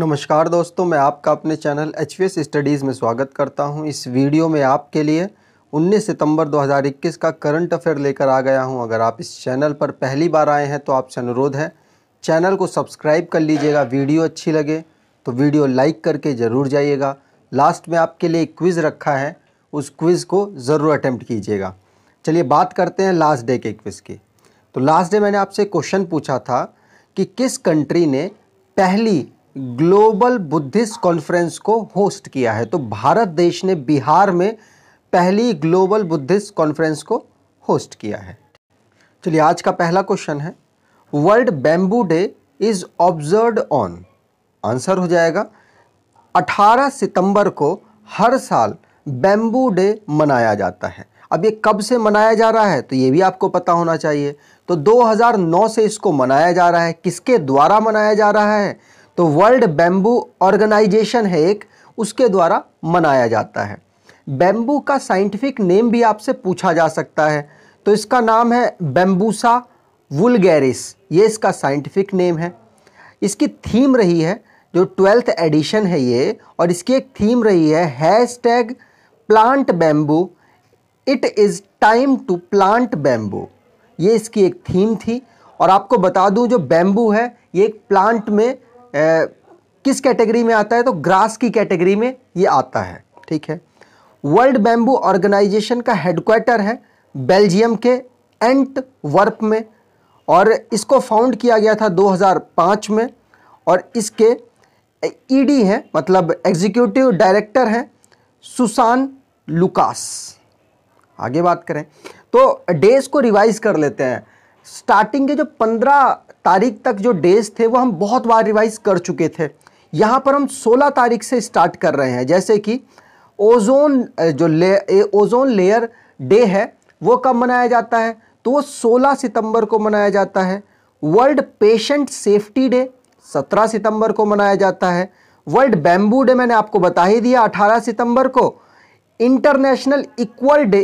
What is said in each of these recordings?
नमस्कार दोस्तों मैं आपका अपने चैनल एच स्टडीज़ में स्वागत करता हूं इस वीडियो में आपके लिए 19 सितंबर 2021 का करंट अफेयर लेकर आ गया हूं अगर आप इस चैनल पर पहली बार आए हैं तो आपसे अनुरोध है चैनल को सब्सक्राइब कर लीजिएगा वीडियो अच्छी लगे तो वीडियो लाइक करके ज़रूर जाइएगा लास्ट में आपके लिए क्विज़ रखा है उस क्विज़ को ज़रूर अटैम्प्ट कीजिएगा चलिए बात करते हैं लास्ट डे के क्विज़ की तो लास्ट डे मैंने आपसे क्वेश्चन पूछा था कि किस कंट्री ने पहली ग्लोबल बुद्धिस्ट कॉन्फ्रेंस को होस्ट किया है तो भारत देश ने बिहार में पहली ग्लोबल बुद्धिस्ट कॉन्फ्रेंस को होस्ट किया है चलिए आज का पहला क्वेश्चन है world bamboo day is observe on answer हो जाएगा 18 सितंबर को हर साल बैम्बू डे मनाया जाता है अब ये कब से मनाया जा रहा है तो ये भी आपको पता होना चाहिए तो 2009 से इसको मनाया जा रहा है किसके द्वारा मनाया जा रहा है तो वर्ल्ड बैम्बू ऑर्गेनाइजेशन है एक उसके द्वारा मनाया जाता है बैम्बू का साइंटिफिक नेम भी आपसे पूछा जा सकता है तो इसका नाम है बैम्बूसा वुलगैरिस ये इसका साइंटिफिक नेम है इसकी थीम रही है जो ट्वेल्थ एडिशन है ये और इसकी एक थीम रही है hashtag plant bamboo it is time to plant bamboo ये इसकी एक थीम थी और आपको बता दूं जो बैम्बू है ये एक प्लांट में किस कैटेगरी में आता है तो ग्रास की कैटेगरी में ये आता है ठीक है वर्ल्ड बैम्बू ऑर्गेनाइजेशन का हेडक्वार्टर है बेल्जियम के एंट वर्प में और इसको फाउंड किया गया था 2005 में और इसके ईडी हैं मतलब एग्जीक्यूटिव डायरेक्टर हैं सुसान लुकास आगे बात करें तो डेज को रिवाइज कर लेते हैं स्टार्टिंग के जो पंद्रह तारीख तक जो डेज थे वो हम बहुत बार रिवाइज कर चुके थे यहाँ पर हम 16 तारीख से स्टार्ट कर रहे हैं जैसे कि ओजोन जो ले ओजोन लेयर डे है वो कब मनाया जाता है तो वो 16 सितंबर को मनाया जाता है वर्ल्ड पेशेंट सेफ्टी डे 17 सितंबर को मनाया जाता है वर्ल्ड बैम्बू डे मैंने आपको बता ही दिया 18 सितंबर को international equal day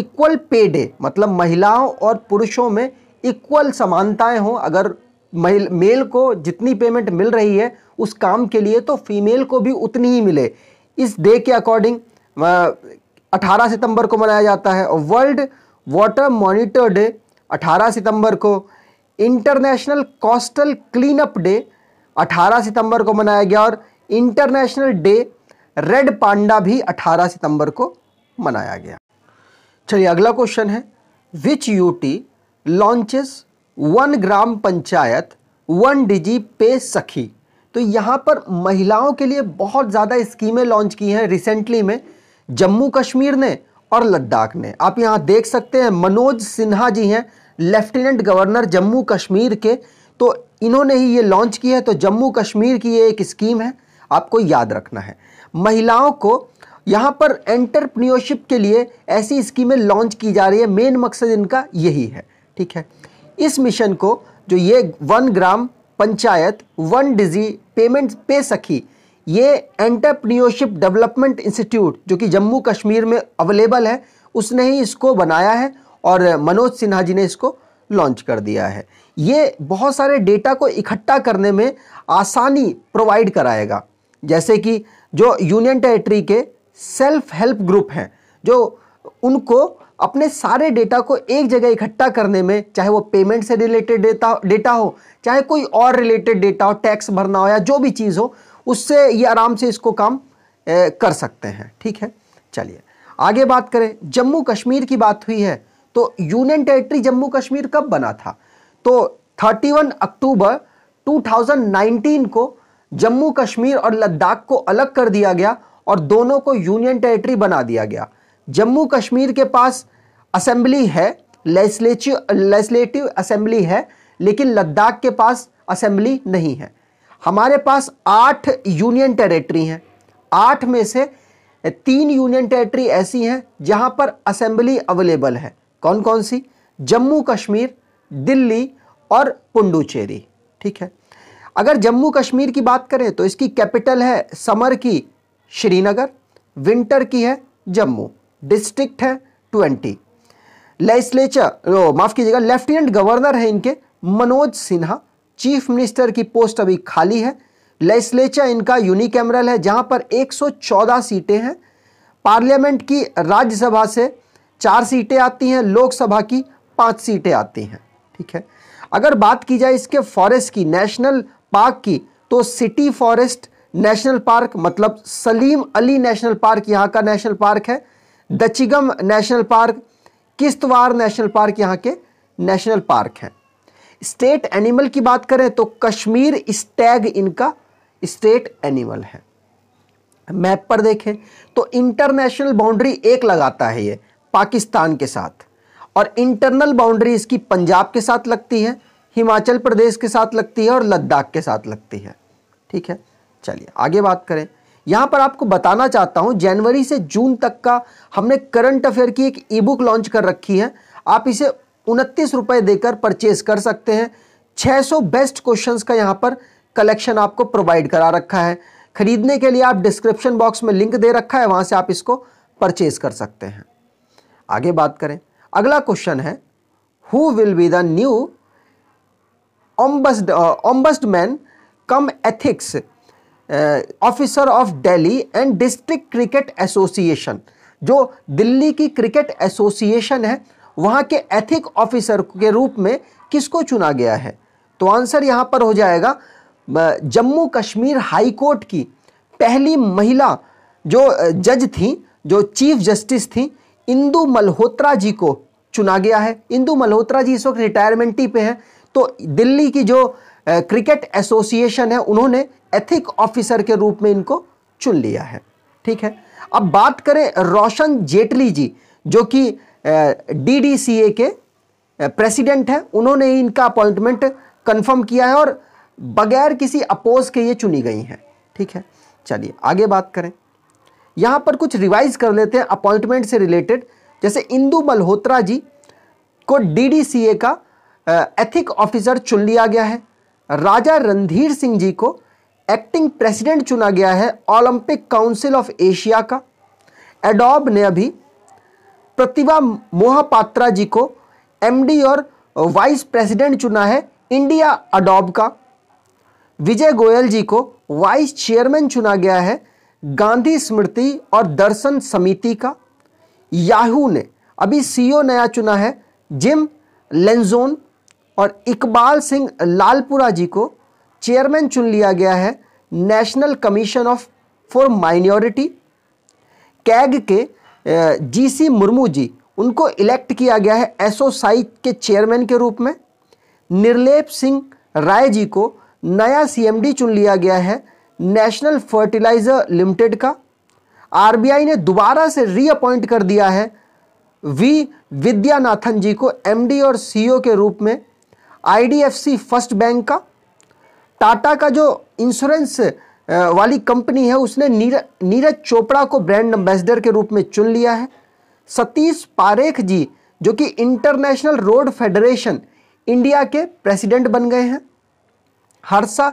equal pay day मतलब महिलाओं और पुरुषों में इक्वल समानताएं हों अगर महिल मेल को जितनी पेमेंट मिल रही है उस काम के लिए तो फीमेल को भी उतनी ही मिले इस डे के अकॉर्डिंग 18 सितंबर को मनाया जाता है वर्ल्ड वाटर मॉनिटर डे 18 सितंबर को इंटरनेशनल कोस्टल क्लीनअप डे 18 सितंबर को मनाया गया और इंटरनेशनल डे रेड पांडा भी 18 सितंबर को मनाया गया चलिए अगला क्वेश्चन है which UT launches one gram panchayat one digi pay sakhi तो यहाँ पर महिलाओं के लिए बहुत ज़्यादा स्कीमें लॉन्च की हैं रिसेंटली में जम्मू कश्मीर ने और लद्दाख ने आप यहाँ देख सकते हैं मनोज सिन्हा जी हैं लेफ्टिनेंट गवर्नर जम्मू कश्मीर के तो इन्होंने ही ये लॉन्च की है तो जम्मू कश्मीर की ये एक स्कीम है आपको याद रखना है महिलाओं को यहाँ पर एंटरप्रीनियोरशिप के लिए ऐसी स्कीमें लॉन्च की जा रही है मेन मकसद इनका यही है ठीक है इस मिशन को जो ये one gram panchayat one digi payment pay sakhi ये एंटरप्रीनियोरशिप डेवलपमेंट इंस्टीट्यूट जो कि जम्मू कश्मीर में अवेलेबल है उसने ही इसको बनाया है और मनोज सिन्हा जी ने इसको लॉन्च कर दिया है ये बहुत सारे डेटा को इकट्ठा करने में आसानी प्रोवाइड कराएगा जैसे कि जो यूनियन टेरिटरी के सेल्फ हेल्प ग्रुप हैं जो उनको अपने सारे डेटा को एक जगह इकट्ठा करने में चाहे वो पेमेंट से रिलेटेड डेटा डेटा हो चाहे कोई और रिलेटेड डेटा हो टैक्स भरना हो या जो भी चीज़ हो उससे ये आराम से इसको काम ए, कर सकते हैं ठीक है चलिए आगे बात करें जम्मू कश्मीर की बात हुई है तो यूनियन टेरिटरी जम्मू कश्मीर कब बना था तो 31 अक्टूबर 2019 को जम्मू कश्मीर और लद्दाख को अलग कर दिया गया और दोनों को यूनियन टेरिटरी बना दिया गया जम्मू कश्मीर के पास असेंबली है लेजिस्लेटिव लेजिस्लेटिव असेंबली है लेकिन लद्दाख के पास असेंबली नहीं है हमारे पास आठ यूनियन टेरेटरी हैं आठ में से तीन यूनियन टेरेटरी ऐसी हैं जहां पर असेंबली अवेलेबल है कौन कौन सी जम्मू कश्मीर दिल्ली और पुंडुचेरी ठीक है अगर जम्मू कश्मीर की बात करें तो इसकी कैपिटल है समर की श्रीनगर विंटर की है जम्मू डिस्ट्रिक्ट है ट्वेंटी लेजिस्लेचर माफ कीजिएगा लेफ्टिनेंट गवर्नर है इनके मनोज सिन्हा चीफ मिनिस्टर की पोस्ट अभी खाली है लेजिस्लेचर इनका यूनिकैमरल है जहां पर 114 सीटें हैं पार्लियामेंट की राज्यसभा से चार सीटें आती हैं लोकसभा की पांच सीटें आती हैं ठीक है अगर बात की जाए इसके फॉरेस्ट की नेशनल पार्क की तो सिटी फॉरेस्ट नेशनल पार्क मतलब सलीम अली नेशनल पार्क यहाँ का नेशनल पार्क है Dachigam national park Kishtwar national park यहाँ के नेशनल पार्क हैं स्टेट एनिमल की बात करें तो कश्मीर स्टैग इनका स्टेट एनिमल है मैप पर देखें तो इंटरनेशनल बाउंड्री एक लगाता है ये पाकिस्तान के साथ और इंटरनल बाउंड्री इसकी पंजाब के साथ लगती है हिमाचल प्रदेश के साथ लगती है और लद्दाख के साथ लगती है ठीक है चलिए आगे बात करें यहाँ पर आपको बताना चाहता हूँ जनवरी से जून तक का हमने करंट अफेयर की एक ई बुक लॉन्च कर रखी है आप इसे उनतीस रुपये देकर परचेज कर सकते हैं 600 बेस्ट क्वेश्चंस का यहाँ पर कलेक्शन आपको प्रोवाइड करा रखा है खरीदने के लिए आप डिस्क्रिप्शन बॉक्स में लिंक दे रखा है वहाँ से आप इसको परचेज कर सकते हैं आगे बात करें अगला क्वेश्चन है who will be the new ombudsman cum ethics officer of Delhi and district cricket association जो दिल्ली की क्रिकेट एसोसिएशन है वहाँ के एथिक ऑफिसर के रूप में किसको चुना गया है तो आंसर यहाँ पर हो जाएगा जम्मू कश्मीर हाई कोर्ट की पहली महिला जो जज थी जो चीफ जस्टिस थी इंदू मल्होत्रा जी को चुना गया है इंदू मल्होत्रा जी इस वक्त रिटायरमेंटी पे हैं तो दिल्ली की जो क्रिकेट एसोसिएशन है उन्होंने एथिक ऑफिसर के रूप में इनको चुन लिया है ठीक है अब बात करें रोशन जेटली जी जो कि डीडीसीए के प्रेसिडेंट हैं उन्होंने इनका अपॉइंटमेंट कंफर्म किया है और बगैर किसी अपोज के ये चुनी गई हैं ठीक है चलिए आगे बात करें यहाँ पर कुछ रिवाइज कर लेते हैं अपॉइंटमेंट से रिलेटेड जैसे इंदू मल्होत्रा जी को डीडीसीए का एथिक ऑफिसर चुन लिया गया है राजा रणधीर सिंह जी को एक्टिंग प्रेसिडेंट चुना गया है ओलंपिक काउंसिल ऑफ एशिया का एडोब ने अभी प्रतिभा मोहापात्रा जी को एमडी और वाइस प्रेसिडेंट चुना है इंडिया अडोब का विजय गोयल जी को वाइस चेयरमैन चुना गया है गांधी स्मृति और दर्शन समिति का याहू ने अभी सीईओ e नया चुना है जिम लेंजोन और इकबाल सिंह लालपुरा जी को चेयरमैन चुन लिया गया है national commission of for minority CAG के जीसी मुर्मू जी उनको इलेक्ट किया गया है एसोसाइट के चेयरमैन के रूप में निर्लेप सिंह राय जी को नया सीएमडी चुन लिया गया है नेशनल फर्टिलाइज़र लिमिटेड का आरबीआई ने दोबारा से रीअपॉइंट कर दिया है वी विद्यानाथन जी को एमडी और सीईओ के रूप में आईडीएफसी फर्स्ट बैंक का टाटा का जो इंश्योरेंस वाली कंपनी है उसने नीरज चोपड़ा को ब्रांड एम्बेसडर के रूप में चुन लिया है सतीश पारेख जी जो कि इंटरनेशनल रोड फेडरेशन इंडिया के प्रेसिडेंट बन गए हैं हर्षा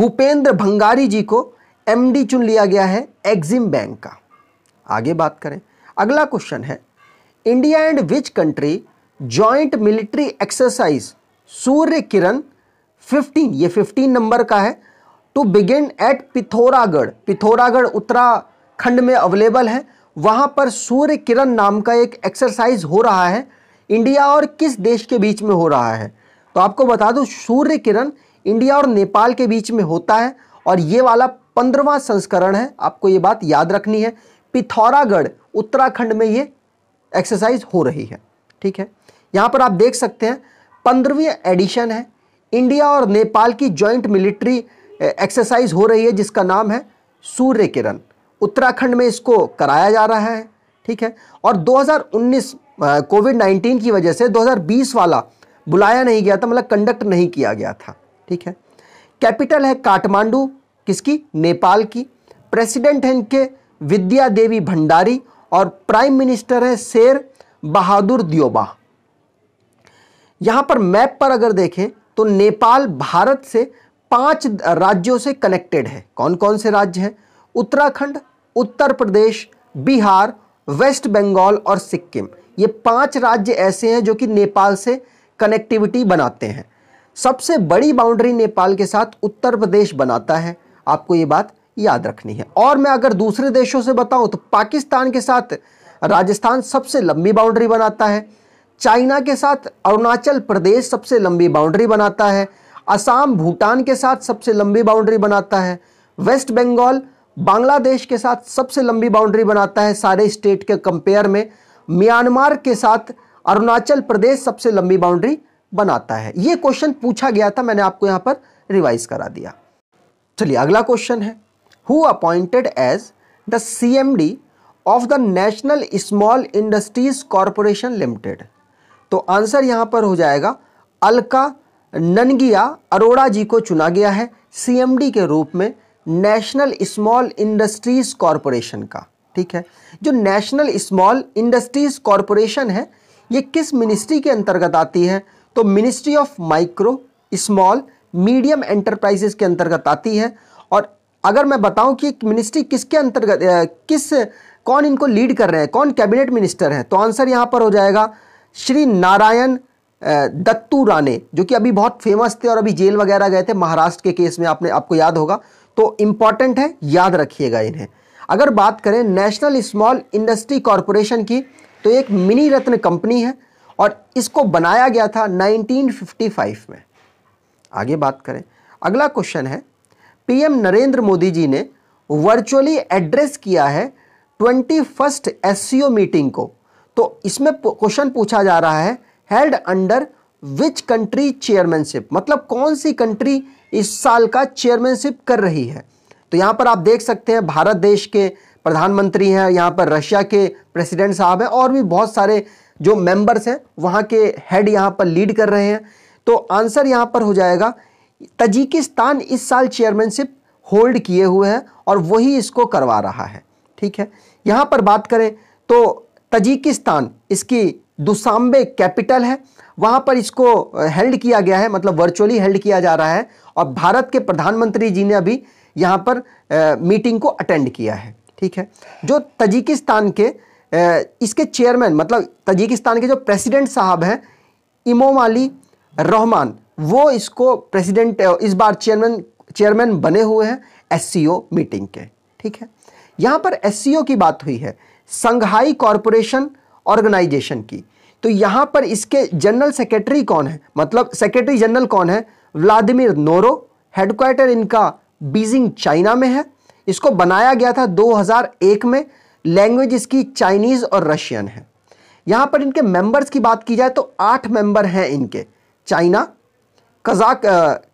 भूपेंद्र भंगारी जी को एमडी चुन लिया गया है एग्जिम बैंक का आगे बात करें अगला क्वेश्चन है India and which country joint military exercise Surya Kiran 15 ये 15 नंबर का है to begin at Pithoragarh Pithoragarh Uttarakhand में अवेलेबल है वहाँ पर सूर्य किरण नाम का एक एक्सरसाइज हो रहा है इंडिया और किस देश के बीच में हो रहा है तो आपको बता दूँ सूर्य किरण इंडिया और नेपाल के बीच में होता है और ये वाला पंद्रवा संस्करण है आपको ये बात याद रखनी है पिथौरागढ़ उत्तराखंड में ये एक्सरसाइज हो रही है ठीक है यहाँ पर आप देख सकते हैं पंद्रहवीं एडिशन है इंडिया और नेपाल की जॉइंट मिलिट्री एक्सरसाइज हो रही है जिसका नाम है सूर्य किरण उत्तराखंड में इसको कराया जा रहा है ठीक है और 2019 कोविड नाइन्टीन की वजह से 2020 वाला बुलाया नहीं गया था मतलब कंडक्ट नहीं किया गया था ठीक है कैपिटल है काठमांडू किसकी नेपाल की प्रेसिडेंट हैं इनके विद्या देवी भंडारी और प्राइम मिनिस्टर है शेर बहादुर दियोबा यहाँ पर मैप पर अगर देखें तो नेपाल भारत से पांच राज्यों से कनेक्टेड है कौन कौन से राज्य हैं उत्तराखंड उत्तर प्रदेश बिहार वेस्ट बंगाल और सिक्किम ये पांच राज्य ऐसे हैं जो कि नेपाल से कनेक्टिविटी बनाते हैं सबसे बड़ी बाउंड्री नेपाल के साथ उत्तर प्रदेश बनाता है आपको ये बात याद रखनी है और मैं अगर दूसरे देशों से बताऊं तो पाकिस्तान के साथ राजस्थान सबसे लंबी बाउंड्री बनाता है चाइना के साथ अरुणाचल प्रदेश सबसे लंबी बाउंड्री बनाता है असम भूटान के साथ सबसे लंबी बाउंड्री बनाता है वेस्ट बंगाल बांग्लादेश के साथ सबसे लंबी बाउंड्री बनाता है सारे स्टेट के कंपेयर में म्यांमार के साथ अरुणाचल प्रदेश सबसे लंबी बाउंड्री बनाता है ये क्वेश्चन पूछा गया था मैंने आपको यहाँ पर रिवाइज करा दिया चलिए अगला क्वेश्चन है who appointed as the C of the national small industries corporation limited तो आंसर यहाँ पर हो जाएगा अलका ननगिया अरोड़ा जी को चुना गया है सीएमडी के रूप में नेशनल स्मॉल इंडस्ट्रीज़ कॉरपोरेशन का ठीक है जो नेशनल स्मॉल इंडस्ट्रीज़ कॉरपोरेशन है ये किस मिनिस्ट्री के अंतर्गत आती है तो ministry of micro small medium enterprises के अंतर्गत आती है और अगर मैं बताऊं कि मिनिस्ट्री किसके अंतर्गत किस कौन इनको लीड कर रहे हैं कौन कैबिनेट मिनिस्टर है तो आंसर यहाँ पर हो जाएगा श्री नारायण दत्तू राणे जो कि अभी बहुत फेमस थे और अभी जेल वगैरह गए थे महाराष्ट्र के केस में आपने आपको याद होगा तो इम्पॉर्टेंट है याद रखिएगा इन्हें अगर बात करें नेशनल स्मॉल इंडस्ट्री कॉरपोरेशन की तो एक मिनी रत्न कंपनी है और इसको बनाया गया था 1955 में आगे बात करें अगला क्वेश्चन है पीएम नरेंद्र मोदी जी ने वर्चुअली एड्रेस किया है ट्वेंटी फर्स्ट एस मीटिंग को तो इसमें क्वेश्चन पूछा जा रहा है held under which country chairmanship मतलब कौन सी कंट्री इस साल का चेयरमैनशिप कर रही है तो यहाँ पर आप देख सकते हैं भारत देश के प्रधानमंत्री हैं यहाँ पर रशिया के प्रेसिडेंट साहब हैं और भी बहुत सारे जो मेंबर्स हैं वहाँ के हेड यहाँ पर लीड कर रहे हैं तो आंसर यहाँ पर हो जाएगा तजिकिस्तान इस साल चेयरमैनशिप होल्ड किए हुए हैं और वही इसको करवा रहा है ठीक है यहाँ पर बात करें तो तजिकिस्तान इसकी दुसाम्बे कैपिटल है वहाँ पर इसको हेल्ड किया गया है मतलब वर्चुअली हेल्ड किया जा रहा है और भारत के प्रधानमंत्री जी ने अभी यहाँ पर आ, मीटिंग को अटेंड किया है ठीक है जो तजिकिस्तान के आ, इसके चेयरमैन मतलब तजिकिस्तान के जो प्रेसिडेंट साहब हैं इमोमाली रहमान वो इसको प्रेसिडेंट इस बार चेयरमैन चेयरमैन बने हुए हैं एस मीटिंग के ठीक है यहाँ पर एस की बात हुई है संघाई कॉरपोरेशन ऑर्गेनाइजेशन की तो यहाँ पर इसके जनरल सेक्रेटरी कौन है मतलब सेक्रेटरी जनरल कौन है व्लादिमिर नोरो हेडक्वार्टर इनका बीजिंग चाइना में है इसको बनाया गया था 2001 में लैंग्वेज इसकी चाइनीज़ और रशियन है यहाँ पर इनके मेंबर्स की बात की जाए तो आठ मेंबर हैं इनके China Kazakh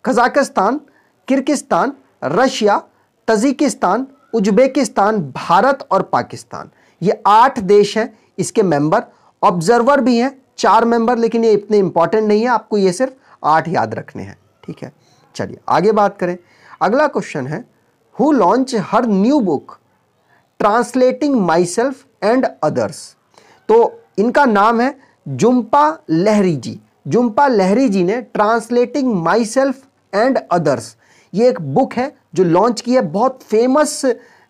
Kazakhstan Kyrgyzstan Russia Tajikistan Uzbekistan Bharat और पाकिस्तान ये आठ देश हैं इसके मेंबर ऑब्जर्वर भी हैं चार मेंबर लेकिन ये इतने इंपॉर्टेंट नहीं है आपको ये सिर्फ आठ याद रखने हैं ठीक है चलिए आगे बात करें अगला क्वेश्चन है who launch her new book translating myself and others तो इनका नाम है जुम्पा लहरी जी जुम्पा लहरी जी ने translating myself and others ये एक बुक है जो लॉन्च की है बहुत फेमस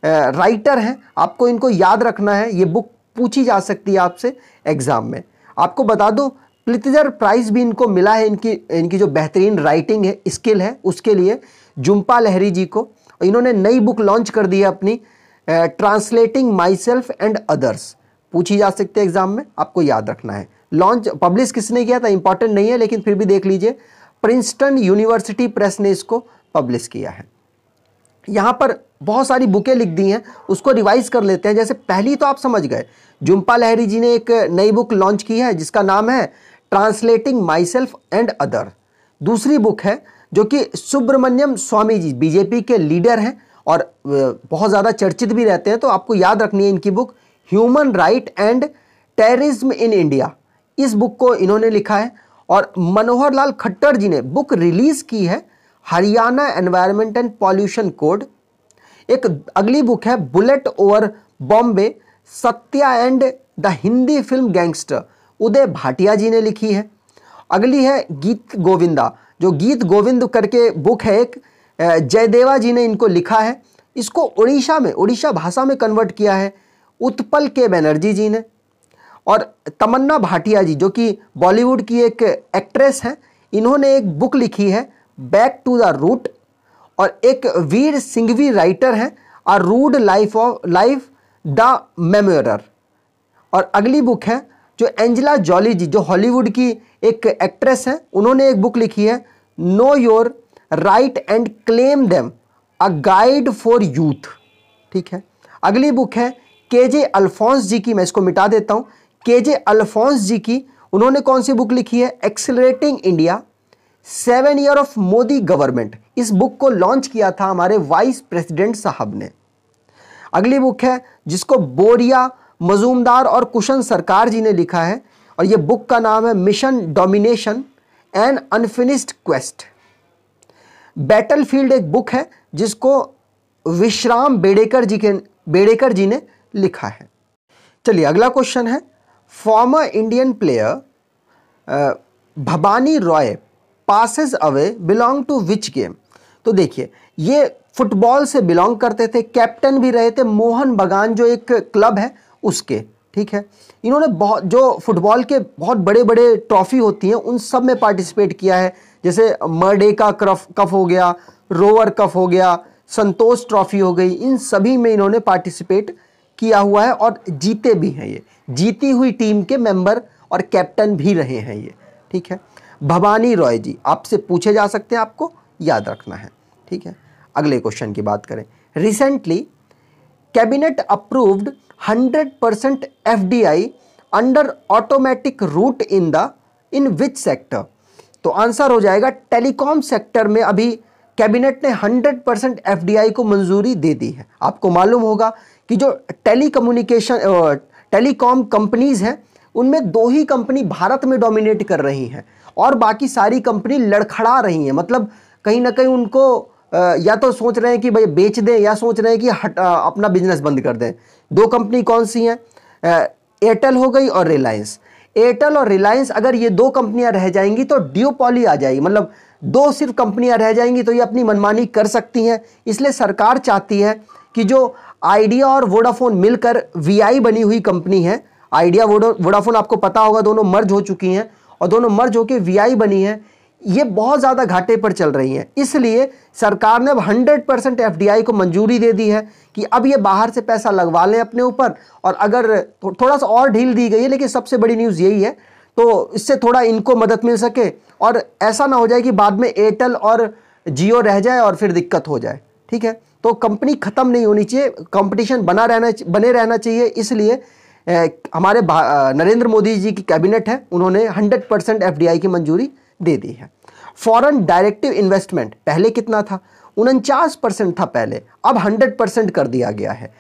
राइटर हैं आपको इनको याद रखना है ये बुक पूछी जा सकती है आपसे एग्ज़ाम में आपको बता दो प्लितजर प्राइज़ भी इनको मिला है इनकी इनकी जो बेहतरीन राइटिंग है स्किल है उसके लिए जुम्पा लहरी जी को इन्होंने नई बुक लॉन्च कर दी है अपनी translating myself and others पूछी जा सकती है एग्ज़ाम में आपको याद रखना है लॉन्च पब्लिश किसने किया था इंपॉर्टेंट नहीं है लेकिन फिर भी देख लीजिए प्रिंसटन यूनिवर्सिटी प्रेस ने इसको पब्लिश किया है यहाँ पर बहुत सारी बुकें लिख दी हैं उसको रिवाइज कर लेते हैं जैसे पहली तो आप समझ गए जुम्पा लहरी जी ने एक नई बुक लॉन्च की है जिसका नाम है translating myself and other दूसरी बुक है जो कि सुब्रमण्यम स्वामी जी बीजेपी के लीडर हैं और बहुत ज़्यादा चर्चित भी रहते हैं तो आपको याद रखनी है इनकी book human right and terrorism in India इस बुक को इन्होंने लिखा है और मनोहर लाल खट्टर जी ने बुक रिलीज़ की है Haryana environment and pollution code एक अगली बुक है bullet over Bombay Satya and the Hindi film gangster Uday Bhatia ji ने लिखी है अगली है गीत गोविंदा जो गीत गोविंद करके बुक है एक जयदेवा जी ने इनको लिखा है इसको उड़ीसा में उड़ीसा भाषा में कन्वर्ट किया है उत्पल के बनर्जी जी ने और तमन्ना भाटिया जी जो कि बॉलीवुड की एक एक्ट्रेस हैं इन्होंने एक बुक लिखी है बैक टू द रूट और एक वीर सिंघवी राइटर हैं a rude life of life the memoir और अगली बुक है जो एंजेला जॉली जी जो हॉलीवुड की एक एक्ट्रेस हैं उन्होंने एक बुक लिखी है know your right and claim them a guide for youth ठीक है अगली बुक है के जे अल्फोंस जी की मैं इसको मिटा देता हूँ के जे अल्फोंस जी की उन्होंने कौन सी बुक लिखी है accelerating India seven year of Modi government इस बुक को लॉन्च किया था हमारे वाइस प्रेसिडेंट साहब ने अगली बुक है जिसको बोरिया मजूमदार और कुशन सरकार जी ने लिखा है और ये बुक का नाम है mission domination and unfinished quest battlefield एक बुक है जिसको विश्राम बेडेकर जी के बेडेकर जी ने लिखा है चलिए अगला क्वेश्चन है former Indian player Bhawani Roy passes away belong to which game तो देखिए ये फुटबॉल से बिलोंग करते थे कैप्टन भी रहे थे मोहन बगान जो एक क्लब है उसके ठीक है इन्होंने बहुत जो फुटबॉल के बहुत बड़े बड़े ट्रॉफी होती हैं उन सब में पार्टिसिपेट किया है जैसे मर्डे का क्रफ कफ हो गया रोवर कफ हो गया संतोष ट्रॉफी हो गई इन सभी में इन्होंने पार्टिसिपेट किया हुआ है और जीते भी हैं ये जीती हुई टीम के मेंबर और कैप्टन भी रहे हैं ये ठीक है भवानी रॉय जी आपसे पूछे जा सकते हैं आपको याद रखना है ठीक है अगले क्वेश्चन की बात करें recently cabinet approved 100 percent F under automatic route in the in which sector तो आंसर हो जाएगा टेलीकॉम सेक्टर में अभी कैबिनेट ने 100 परसेंट एफ को मंजूरी दे दी है आपको मालूम होगा कि जो टेली कम्युनिकेशन टेलीकॉम कंपनीज़ हैं उनमें दो ही कंपनी भारत में डोमिनेट कर रही हैं और बाकी सारी कंपनी लड़खड़ा रही हैं मतलब कहीं ना कहीं उनको या तो सोच रहे हैं कि भाई बेच दें या सोच रहे हैं कि हट अपना बिजनेस बंद कर दें दो कंपनी कौन सी हैं एयरटेल हो गई और रिलायंस एयरटेल और रिलायंस अगर ये दो कंपनियां रह जाएंगी तो ड्यूपॉली आ जाएगी मतलब दो सिर्फ कंपनियां रह जाएंगी तो ये अपनी मनमानी कर सकती हैं इसलिए सरकार चाहती है कि जो आइडिया और वोडाफोन मिलकर वीआई बनी हुई कंपनी है आइडिया वोडाफोन आपको पता होगा दोनों मर्ज हो चुकी हैं और दोनों मर्ज होकर वी बनी है ये बहुत ज़्यादा घाटे पर चल रही हैं इसलिए सरकार ने अब हंड्रेड परसेंट एफ को मंजूरी दे दी है कि अब ये बाहर से पैसा लगवा लें अपने ऊपर और अगर थो, थोड़ा सा और ढील दी गई है लेकिन सबसे बड़ी न्यूज़ यही है तो इससे थोड़ा इनको मदद मिल सके और ऐसा ना हो जाए कि बाद में एयरटेल और जियो रह जाए और फिर दिक्कत हो जाए ठीक है तो कंपनी ख़त्म नहीं होनी चाहिए कंपटीशन बना रहना बने रहना चाहिए इसलिए हमारे नरेंद्र मोदी जी की कैबिनेट है उन्होंने 100 परसेंट एफ की मंजूरी दे दी है फॉरेन डायरेक्टिव इन्वेस्टमेंट पहले कितना था उनचास परसेंट था पहले अब 100 परसेंट कर दिया गया है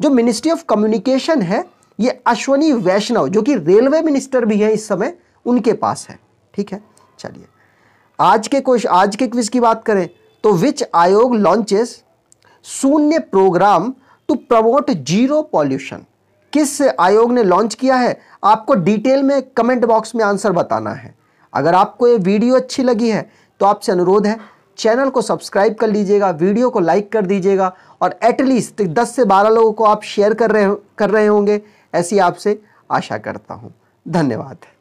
जो मिनिस्ट्री ऑफ कम्युनिकेशन है ये अश्वनी वैष्णव जो कि रेलवे मिनिस्टर भी है इस समय उनके पास है ठीक है चलिए आज के क्वेश्चन आज के क्विज की बात करें तो विच आयोग launches Shunya programme to promote zero pollution किस आयोग ने लॉन्च किया है आपको डिटेल में कमेंट बॉक्स में आंसर बताना है अगर आपको ये वीडियो अच्छी लगी है तो आपसे अनुरोध है चैनल को सब्सक्राइब कर लीजिएगा वीडियो को लाइक कर दीजिएगा और एटलीस्ट 10 से 12 लोगों को आप शेयर कर रहे कर रहे होंगे ऐसी आपसे आशा करता हूँ धन्यवाद